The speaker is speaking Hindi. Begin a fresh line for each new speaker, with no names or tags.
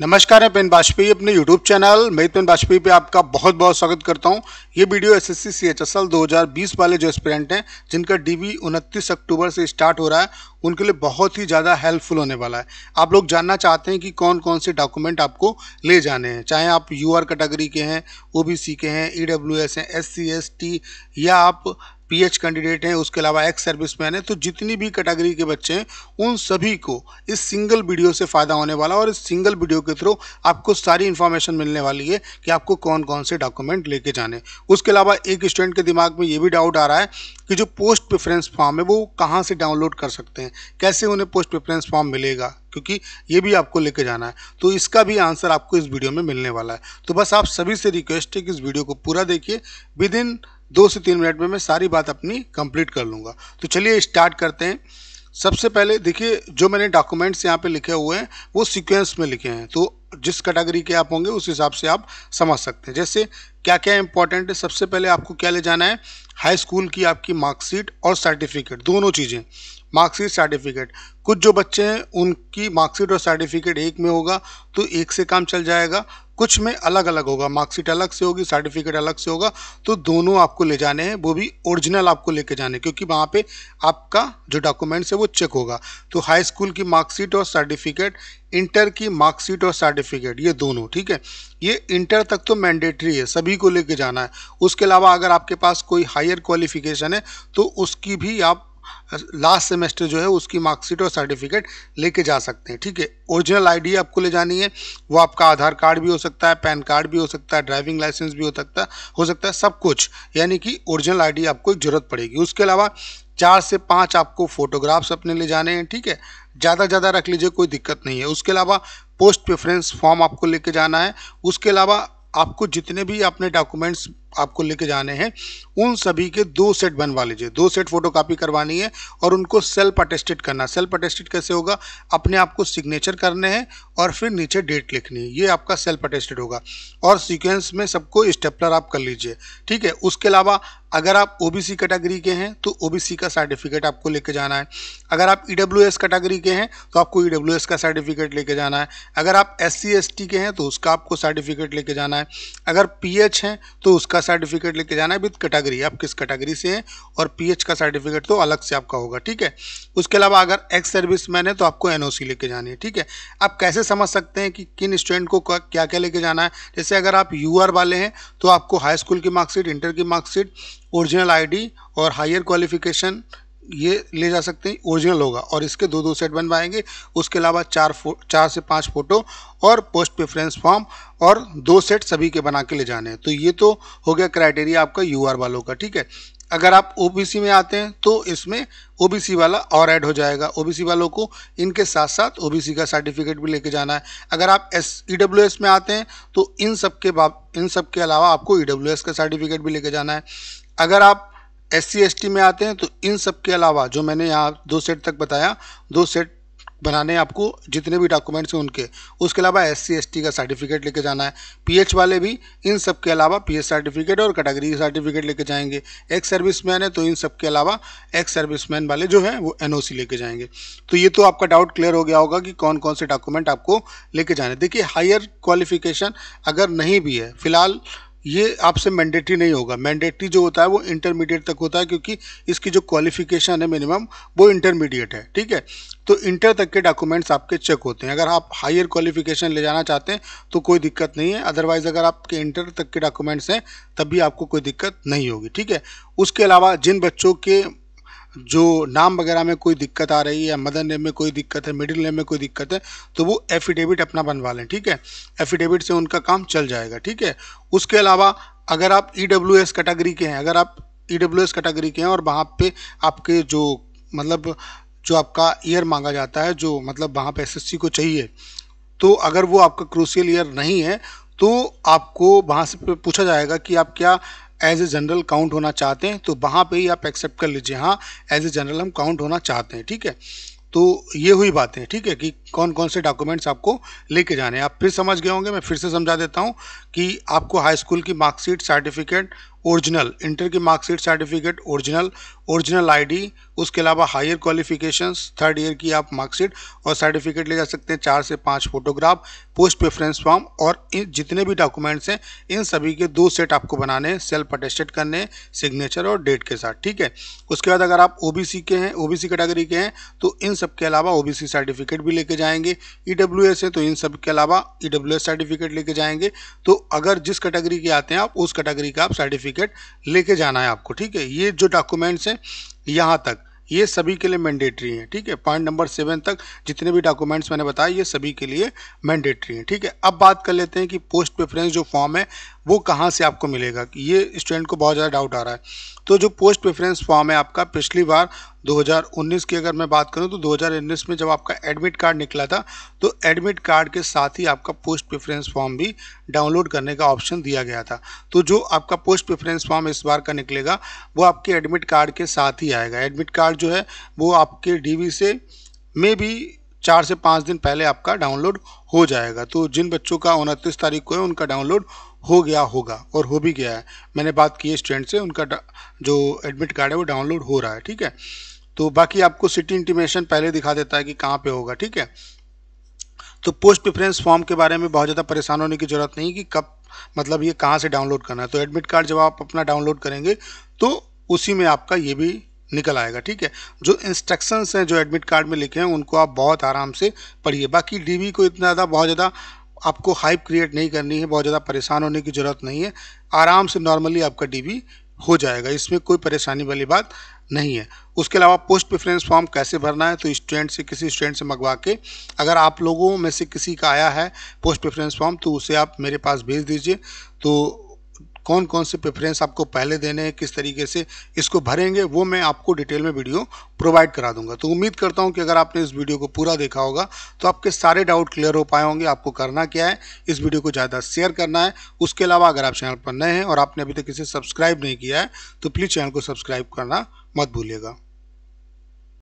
नमस्कार मैं पेन वाजपेयी अपने यूट्यूब चैनल मैं पेन वाजपेयी पे आपका बहुत बहुत स्वागत करता हूं ये वीडियो एस एस सी वाले जो एस्पिरेंट हैं जिनका डीवी 29 अक्टूबर से स्टार्ट हो रहा है उनके लिए बहुत ही ज़्यादा हेल्पफुल होने वाला है आप लोग जानना चाहते हैं कि कौन कौन से डॉक्यूमेंट आपको ले जाने हैं चाहे आप यू कैटेगरी के हैं ओ के हैं ई हैं एस सी या आप पीएच कैंडिडेट हैं उसके अलावा एक्स सर्विसमैन है तो जितनी भी कैटेगरी के बच्चे हैं उन सभी को इस सिंगल वीडियो से फ़ायदा होने वाला और इस सिंगल वीडियो के थ्रू आपको सारी इन्फॉर्मेशन मिलने वाली है कि आपको कौन कौन से डॉक्यूमेंट लेके जाने उसके अलावा एक स्टूडेंट के दिमाग में ये भी डाउट आ रहा है कि जो पोस्ट प्रेफरेंस फॉर्म है वो कहाँ से डाउनलोड कर सकते हैं कैसे उन्हें पोस्ट प्रेफरेंस फॉर्म मिलेगा क्योंकि ये भी आपको लेके जाना है तो इसका भी आंसर आपको इस वीडियो में मिलने वाला है तो बस आप सभी से रिक्वेस्ट है कि इस वीडियो को पूरा देखिए विद इन दो से तीन मिनट में मैं सारी बात अपनी कंप्लीट कर लूँगा तो चलिए स्टार्ट करते हैं सबसे पहले देखिए जो मैंने डॉक्यूमेंट्स यहाँ पे लिखे हुए हैं वो सीक्वेंस में लिखे हैं तो जिस कैटेगरी के आप होंगे उस हिसाब से आप समझ सकते हैं जैसे क्या क्या इंपॉर्टेंट है सबसे पहले आपको क्या ले जाना है हाई स्कूल की आपकी मार्कशीट और सर्टिफिकेट दोनों चीज़ें मार्कशीट सर्टिफिकेट कुछ जो बच्चे हैं उनकी मार्कशीट और सर्टिफिकेट एक में होगा तो एक से काम चल जाएगा कुछ में अलग अलग होगा मार्कशीट अलग से होगी सर्टिफिकेट अलग से होगा तो दोनों आपको ले जाने हैं वो भी ओरिजिनल आपको लेके जाने क्योंकि वहाँ पे आपका जो डॉक्यूमेंट्स है वो चेक होगा तो हाई स्कूल की मार्कशीट और सर्टिफिकेट इंटर की मार्कशीट और सर्टिफिकेट ये दोनों ठीक है ये इंटर तक तो मैंडेटरी है सभी को लेके जाना है उसके अलावा अगर आपके पास कोई हायर क्वालिफिकेशन है तो उसकी भी आप लास्ट सेमेस्टर जो है उसकी मार्कशीट और सर्टिफिकेट लेके जा सकते हैं ठीक है ओरिजिनल आईडी आपको ले जानी है वो आपका आधार कार्ड भी हो सकता है पैन कार्ड भी हो सकता है ड्राइविंग लाइसेंस भी हो सकता है हो सकता है सब कुछ यानी कि ओरिजिनल आईडी आपको ज़रूरत पड़ेगी उसके अलावा चार से पाँच आपको फोटोग्राफ्स अपने ले जाने हैं ठीक है ज़्यादा ज़्यादा रख लीजिए कोई दिक्कत नहीं है उसके अलावा पोस्ट प्रेफरेंस फॉर्म आपको लेके जाना है उसके अलावा आपको जितने भी अपने डॉक्यूमेंट्स आपको लेके जाने हैं उन सभी के दो सेट बनवा लीजिए दो सेट फोटो कापी करवानी है और उनको सेल्फ अटेस्टेड करना सेल्फ अटेस्टेड कैसे होगा अपने आप को सिग्नेचर करने हैं और फिर नीचे डेट लिखनी है ये आपका सेल्फ अटेस्टेड होगा और सीक्वेंस में सबको स्टेपलर आप कर लीजिए ठीक है उसके अलावा अगर आप ओ कैटेगरी के हैं तो ओ का सर्टिफिकेट आपको लेके जाना है अगर आप ई e कैटेगरी के हैं तो आपको ई e का सर्टिफिकेट लेके जाना है अगर आप एस सी के हैं तो उसका आपको सर्टिफिकेट लेके जाना है अगर पी हैं तो उसका का सर्टिफिकेट लेके जाना है विद कैटेगरी आप किस कैटेगरी से हैं और पीएच का सर्टिफिकेट तो अलग से आपका होगा ठीक है उसके अलावा अगर एक्स सर्विस मैन है तो आपको एनओसी लेके जानी है ठीक है आप कैसे समझ सकते हैं कि किन स्टूडेंट को क्या क्या लेके जाना है जैसे अगर आप यू वाले हैं तो आपको हाई स्कूल की मार्कशीट इंटर की मार्कशीट ओरिजिनल आईडी और हायर क्वालिफिकेशन ये ले जा सकते हैं ओरिजिनल होगा और इसके दो दो सेट बनवाएंगे उसके अलावा चार चार से पांच फ़ोटो और पोस्ट प्रेफरेंस फॉर्म और दो सेट सभी के बना के ले जाने हैं तो ये तो हो गया क्राइटेरिया आपका यू वालों का ठीक है अगर आप सी में आते हैं तो इसमें सी वाला और ऐड हो जाएगा सी वालों को इनके साथ साथ सी का सर्टिफिकेट भी लेके जाना है अगर आप एस एस e में आते हैं तो इन सब के इन सब के अलावा आपको एस e का सर्टिफिकेट भी लेके जाना है अगर आप एस सी में आते हैं तो इन सब के अलावा जो मैंने यहाँ दो सेट तक बताया दो सेट बनाने आपको जितने भी डॉक्यूमेंट्स हैं उनके उसके अलावा एस सी का सर्टिफिकेट लेके जाना है पीएच वाले भी इन सब के अलावा पीएच सर्टिफिकेट और कैटेगरी सर्टिफिकेट लेके जाएंगे एक्स सर्विस मैन है तो इन सब के अलावा एक्स सर्विस मैन वाले जो हैं वो एनओसी लेके जाएंगे तो ये तो आपका डाउट क्लियर हो गया होगा कि कौन कौन से डॉक्यूमेंट आपको लेके जाने देखिए हायर क्वालिफिकेशन अगर नहीं भी है फिलहाल ये आपसे मैंडेटरी नहीं होगा मैंडेटरी जो होता है वो इंटरमीडिएट तक होता है क्योंकि इसकी जो क्वालिफिकेशन है मिनिमम वो इंटरमीडिएट है ठीक है तो इंटर तक के डॉक्यूमेंट्स आपके चेक होते हैं अगर आप हायर क्वालिफिकेशन ले जाना चाहते हैं तो कोई दिक्कत नहीं है अदरवाइज़ अगर आपके इंटर तक के डॉक्यूमेंट्स हैं तब भी आपको कोई दिक्कत नहीं होगी ठीक है उसके अलावा जिन बच्चों के जो नाम वगैरह में कोई दिक्कत आ रही है मदर नेम में कोई दिक्कत है मिडिल नेम में कोई दिक्कत है तो वो एफिडेविट अपना बनवा लें ठीक है एफिडेविट से उनका काम चल जाएगा ठीक है उसके अलावा अगर आप ई e कैटेगरी के हैं अगर आप ई e कैटेगरी के हैं और वहाँ पे आपके जो मतलब जो आपका ईयर मांगा जाता है जो मतलब वहाँ एस सी को चाहिए तो अगर वो आपका क्रूसियल ईयर नहीं है तो आपको वहाँ से पूछा जाएगा कि आप क्या एज ए जनरल काउंट होना चाहते हैं तो वहाँ पे ही आप एक्सेप्ट कर लीजिए हाँ एज ए जनरल हम काउंट होना चाहते हैं ठीक है तो ये हुई बातें ठीक है कि कौन कौन से डॉक्यूमेंट्स आपको लेके जाने हैं आप फिर समझ गए होंगे मैं फिर से समझा देता हूँ कि आपको हाई स्कूल की मार्कशीट सर्टिफिकेट ओरिजिनल इंटर की marksheet certificate original original ID उसके अलावा हायर क्वालिफिकेशंस थर्ड ईयर की आप मार्कशीट और सर्टिफिकेट ले जा सकते हैं चार से पाँच फोटोग्राफ पोस्ट प्रेफरेंस फॉर्म और इन जितने भी डॉक्यूमेंट्स हैं इन सभी के दो सेट आपको बनाने हैं सेल्फ अटेस्टेड करने सिग्नेचर और डेट के साथ ठीक है उसके बाद अगर आप ओ के हैं ओ कैटेगरी के हैं तो इन सब के अलावा ओ सर्टिफिकेट भी लेके जाए जाएंगे ई e है तो इन सब के अलावा ई e सर्टिफिकेट लेके जाएंगे तो अगर जिस कैटेगरी के आते हैं आप उस कैटेगरी का आप सर्टिफिकेट लेके जाना है आपको ठीक है ये जो डॉक्यूमेंट्स हैं यहाँ तक ये सभी के लिए मैंडेटरी है ठीक है पॉइंट नंबर सेवन तक जितने भी डॉक्यूमेंट्स मैंने बताए ये सभी के लिए मैंडेटरी है ठीक है अब बात कर लेते हैं कि पोस्ट प्रेफरेंस जो फॉर्म है वो कहाँ से आपको मिलेगा ये स्टूडेंट को बहुत ज़्यादा डाउट आ रहा है तो जो पोस्ट प्रेफरेंस फॉर्म है आपका पिछली बार 2019 की अगर मैं बात करूं तो 2019 में जब आपका एडमिट कार्ड निकला था तो एडमिट कार्ड के साथ ही आपका पोस्ट प्रेफरेंस फॉर्म भी डाउनलोड करने का ऑप्शन दिया गया था तो जो आपका पोस्ट प्रेफरेंस फॉर्म इस बार का निकलेगा वो आपके एडमिट कार्ड के साथ ही आएगा एडमिट कार्ड पार्ट जो है वो आपके डीवी से मे भी चार से पाँच दिन पहले आपका डाउनलोड हो जाएगा तो जिन बच्चों का उनतीस तारीख को है उनका डाउनलोड हो गया होगा और हो भी गया है मैंने बात की है स्टूडेंट से उनका जो एडमिट कार्ड है वो डाउनलोड हो रहा है ठीक है तो बाकी आपको सिटी इंटीमेशन पहले दिखा देता है कि कहाँ पे होगा ठीक है तो पोस्ट प्रिफ्रेंस फॉर्म के बारे में बहुत ज़्यादा परेशान होने की ज़रूरत नहीं कि कब मतलब ये कहाँ से डाउनलोड करना है तो एडमिट कार्ड जब आप अपना डाउनलोड करेंगे तो उसी में आपका ये भी निकल आएगा ठीक है जो इंस्ट्रक्शंस हैं जो एडमिट कार्ड में लिखे हैं उनको आप बहुत आराम से पढ़िए बाकी डीबी को इतना ज़्यादा बहुत ज़्यादा आपको हाइप क्रिएट नहीं करनी है बहुत ज़्यादा परेशान होने की ज़रूरत नहीं है आराम से नॉर्मली आपका डी हो जाएगा इसमें कोई परेशानी वाली बात नहीं है उसके अलावा पोस्ट प्रेफरेंस फॉर्म कैसे भरना है तो स्टूडेंट से किसी स्टूडेंट से मंगवा के अगर आप लोगों में से किसी का आया है पोस्ट प्रेफरेंस फॉर्म तो उसे आप मेरे पास भेज दीजिए तो कौन कौन से प्रेफरेंस आपको पहले देने हैं किस तरीके से इसको भरेंगे वो मैं आपको डिटेल में वीडियो प्रोवाइड करा दूंगा तो उम्मीद करता हूं कि अगर आपने इस वीडियो को पूरा देखा होगा तो आपके सारे डाउट क्लियर हो पाए होंगे आपको करना क्या है इस वीडियो को ज़्यादा शेयर करना है उसके अलावा अगर आप चैनल पर नए हैं और आपने अभी तक इसे सब्सक्राइब नहीं किया है तो प्लीज़ चैनल को सब्सक्राइब करना मत भूलिएगा